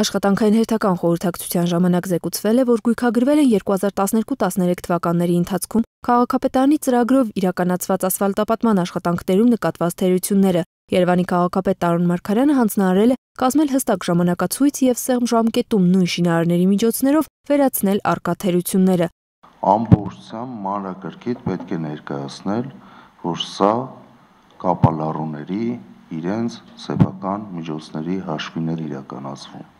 Աշխատանքային հերթական խորհրդակցության ժամանակ զեկուցվել է, որ գույքագրվել են 2012-13 թվականների ընթացքում քաղաքապետարանի ծրագրով իրականացված ասֆալտապատման աշխատանքներում նկատված թերությունները։ Երևանի քաղաքապետ Տարոն Մարգարյանը հանձնարարել է կազմել հստակ ժամանակացույց եւ սեղմ ժամկետում նույն շինարարների միջոցներով վերացնել արկա թերությունները։ Ամբողջությամբ մանրակրկիտ պետք է ներկայացնել, որ սա կապալառուների իրենց սեփական միջոցների հաշվին իրականացվում։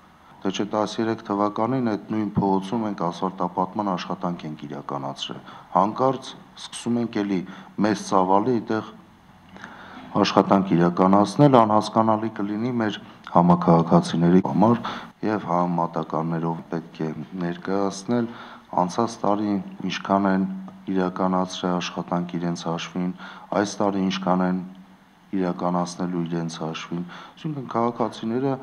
Դե չէ 13 թվականին այդ նույն փողոցում մենք ասֆալտապատման աշխատանք ենք իրականացրել։ Հանկարծ սկսում ենք էլի մեծ ցավալի այդեղ աշխատանք իրականացնել, անհասկանալի կլինի մեր համակարգացիների համար եւ համատականներով պետք է ներկայացնել անցած տարի ինչքան են իրականացրել աշխատանք իրենց հաշվին, այս տարի ինչքան են իրականացնելու իրենց հաշվին։ Այսինքն քաղաքացիները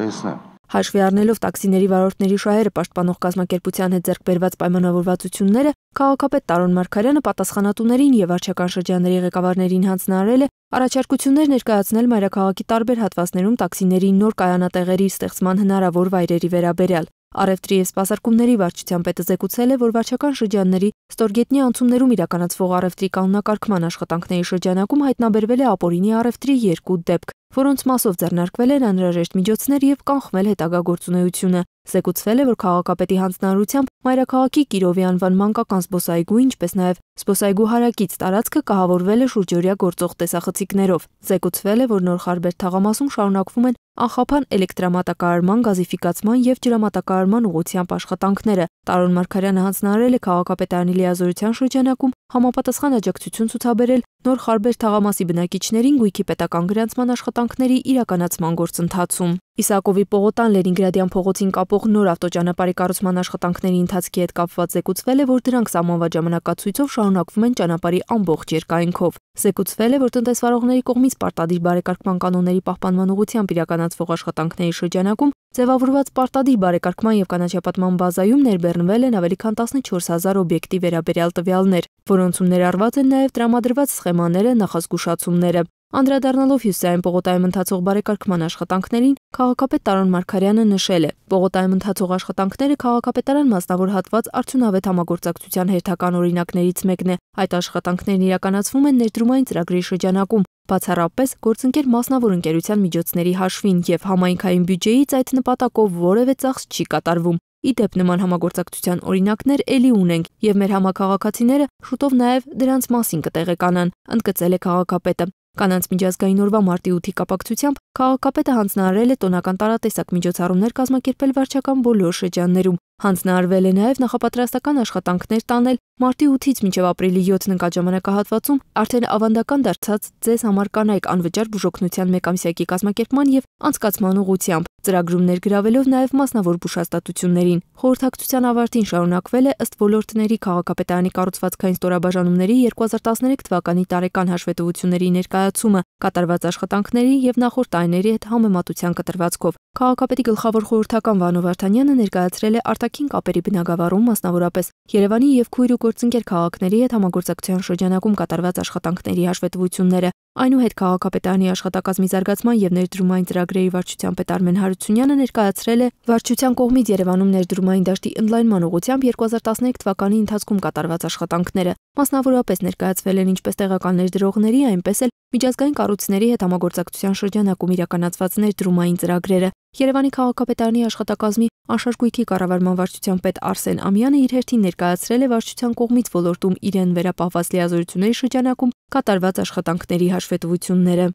տեսնեն Հաշվի առնելով տաքսիների վարորդների շահերը պաշտպանող կազմակերպության հետ ձեռք բերված պայմանավորվածությունները, քաղաքապետ Տարոն Մարգարյանը պատասխանատուներին եւ արչական շրջանների ղեկավարներին հանձնարարել է առաջարկություններ ներկայացնել մայրաքաղաքի տարբեր հատվածներում տաքսիների նոր կայանատեղերի ստեղծման հնարավոր վայրերի վերաբերյալ։ Արևտրի եւ սպասարկումների վարչության պետը զեկուցել է, որ վարչական շրջանների ստորգետնյա անցումներում իրականացվող արևտրի կանոնակարգման աշխատանքների շրջանակում հայտնաբերվել է ապօրինի արևտրի 2 դեպք, որոնց մասով ձեռնարկվել են անհրաժեշտ միջոցներ եւ կանխվել հետագա գործունեությունը։ Զեկուցվել է, որ քաղաքապետի հանձնարարությամբ մայրաքաղաքի Կիրովի անվան մանկական զբոսայգու, ինչպես նաեւ զբոսայգու հարակից տարածքը կահավորվել է շուրջօրյա գործող տեսախցիկներով։ Զեկուցվել է, որ նոր Խարբեր թաղամասում շարունակվում են անխափան էլեկտրամատակարարման, գազիֆիկացման եւ ջրամատակարարման ուղղությամբ աշխատանքները։ Տարոն Մարգարյանը հանձնարարել է քաղաքապետարանի լիազորության շրջանակում համապատասխան աջակցություն ցուցաբերել նոր Խարբեր թաղամասի բնակիչներին գույքի պետական գրանցման աշխատանքները աշխատանքների իրականացման գործընթացում։ Իսակովի Պողոտան Լենինգրադյան փողոցին կապող նոր ավտոճանապարհի կառուցման աշխատանքների ընթացքի հետ կապված զեկուցվել է, որ դրանք սահմանված ժամանակացույցով շարունակվում են ճանապարհի ամբողջ երկայնքով։ Զեկուցվել է, որ տնտեսվարողների կողմից պարտադիր բարեկարգման կանոնների պահպանման ուղղությամբ իրականացվող աշխատանքների շրջանակում ձևավորված պարտադիր բարեկարգման եւ կանաչապատման բազայում ներբեռնվել են ավելի քան 14000 օբյեկտի վերաբերյալ տվյալներ, որոնցում ներառված են նաեւ տրամադրված սխեմաները, նախազգուշացումները։ Անդրադառնալով հյուսիսային Պողոտայում ընթացող բարեկարգման աշխատանքներին, քաղաքապետ Տարոն Մարգարյանը նշել է. Պողոտայում ընթացող աշխատանքները քաղաքապետարան մասնավոր հատված արդյունավետ համագործակցության հերթական օրինակներից մեկն է։ Այդ աշխատանքներն իրականացվում են ներդրումային ծրագրի շրջանակում, բացառապես գործընկեր մասնավոր ընկերության միջոցների հաշվին եւ համայնքային բյուջեից այդ նպատակով որևէ ծախս չի կատարվում։ Ի դեպ նման համագործակցության օրինակներ ելի ունենք եւ մեր համակարգացիները շուտով նաեւ դրանց մասին կտեղեկանան, ընդգծել է քաղաքապետը։ Կանանց միջազգային օրվա մարտի 8-ի կապակցությամբ քաղաքապետը հանձնարարել է տոնական տարատեսակ միջոցառումներ կազմակերպել վարչական բոլոր շրջաններում։ Հանձնարարվել է նաև նախապատրաստական աշխատանքներ տանել մարտի 8-ից մինչև ապրիլի 7 ընկած ժամանակահատվածում արդեն ավանդական դարձած ձեզ համար կանայք անվճար բուժօգնության մեկամսյակի կազմակերպման եւ անցկացման ուղղությամբ ծրագրում ներգրավելով նաև մասնավոր բուժհաստատություններին։ Խորհրդակցության ավարտին շարունակվել է ըստ ոլորտների քաղաքապետարանի կառուցվածքային ստորաբաժանումների 2013 թվականի տարեկան հաշվետվությունների ներկայացումը, կատարված աշխատանքների եւ նախորդ տարիների հետ համեմատության կտրվածքով։ Քաղաքապետի գլխավոր խորհրդական Վանո Վարդանյանը ներկայացրել է արտաքին կապերի բնագավառում մասնավորապես Երևանի եւ քույրու գործընկեր քաղաքների հետ համագործակցության շրջանակում կատարված աշխատանքների հաշվետվությունները։ Այնուհետ քաղաքապետարանի աշխատակազմի զարգացման եւ ներդրումային ծրագրերի վարչության պետ Արմեն Հարությունյանը ներկայացրել է վարչության կողմից Երևանում ներդրումային դաշտի ընդլայնման ուղղությամբ 2013 թվականի ընթացքում կատարված աշխատանքները։ Մասնավորապես ներկայացվել են ինչպես տեղական ներդրողների, այնպես էլ միջազգային կառույցների հետ համագործակցության շրջանակում իրականացված ներդրումային ծրագրերը։ Երևանի քաղաքապետարանի աշխատակազմի անշարժգույքի կառավարման վարչության պետ Արսեն Ամյանը իր հերթին ներկայացրել է վարչության կողմից ոլորտում իրեն վերապահված լիազորությունների շրջանակում կատարված աշխատանքների հաշվետվությունները։